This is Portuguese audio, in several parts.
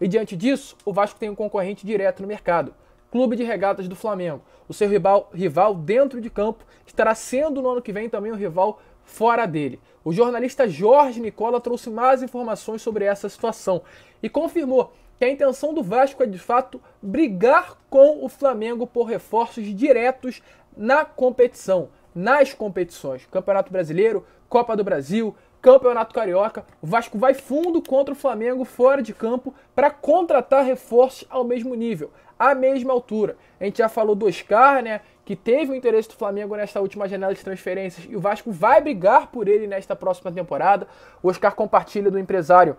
E diante disso, o Vasco tem um concorrente direto no mercado, Clube de Regatas do Flamengo. O seu rival, rival dentro de campo estará sendo no ano que vem também um rival fora dele. O jornalista Jorge Nicola trouxe mais informações sobre essa situação e confirmou que a intenção do Vasco é de fato brigar com o Flamengo por reforços diretos na competição, nas competições, Campeonato Brasileiro, Copa do Brasil, Campeonato Carioca, o Vasco vai fundo contra o Flamengo fora de campo para contratar reforços ao mesmo nível, à mesma altura. A gente já falou do Oscar, né, que teve o interesse do Flamengo nesta última janela de transferências e o Vasco vai brigar por ele nesta próxima temporada. O Oscar compartilha do empresário,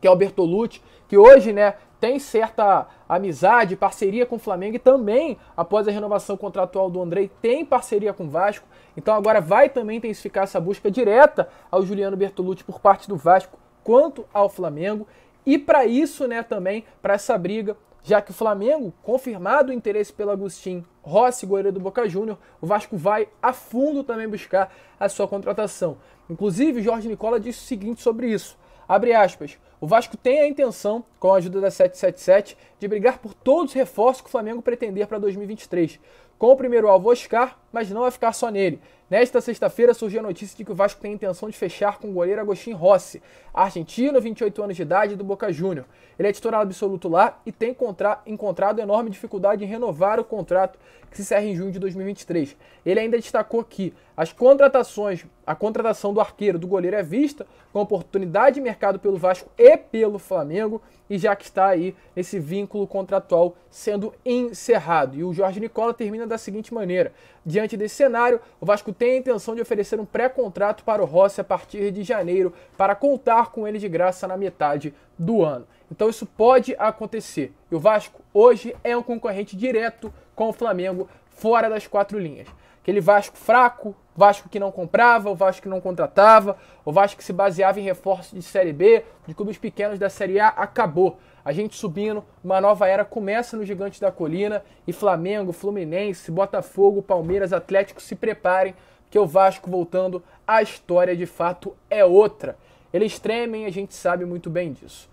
que é o Bertolucci, que hoje, né, tem certa amizade, parceria com o Flamengo e também, após a renovação contratual do Andrei, tem parceria com o Vasco. Então agora vai também intensificar essa busca direta ao Juliano Bertolucci por parte do Vasco quanto ao Flamengo. E para isso, né, também, para essa briga, já que o Flamengo, confirmado o interesse pelo Agostinho Rossi, goleiro do Boca Júnior, o Vasco vai a fundo também buscar a sua contratação. Inclusive, Jorge Nicola disse o seguinte sobre isso. Abre aspas. O Vasco tem a intenção, com a ajuda da 777, de brigar por todos os reforços que o Flamengo pretender para 2023. Com o primeiro alvo Oscar, mas não vai ficar só nele. Nesta sexta-feira surgiu a notícia de que o Vasco tem a intenção de fechar com o goleiro Agostinho Rossi, argentino, 28 anos de idade, do Boca Júnior. Ele é titular absoluto lá e tem encontrado enorme dificuldade em renovar o contrato que se encerra em junho de 2023. Ele ainda destacou que as contratações, a contratação do arqueiro, do goleiro é vista com oportunidade de mercado pelo Vasco e pelo Flamengo, e já que está aí esse vínculo contratual sendo encerrado. E o Jorge Nicola termina da seguinte maneira: diante desse cenário, o Vasco tem a intenção de oferecer um pré-contrato para o Rossi a partir de janeiro, para contar com ele de graça na metade do ano. Então isso pode acontecer. E o Vasco hoje é um concorrente direto com o Flamengo fora das quatro linhas. Aquele Vasco fraco, Vasco que não comprava, o Vasco que não contratava, o Vasco que se baseava em reforços de Série B, de clubes pequenos da Série A, acabou. A gente subindo, uma nova era começa no Gigante da Colina e Flamengo, Fluminense, Botafogo, Palmeiras, Atlético se preparem, porque o Vasco voltando, a história de fato é outra. Eles tremem, a gente sabe muito bem disso.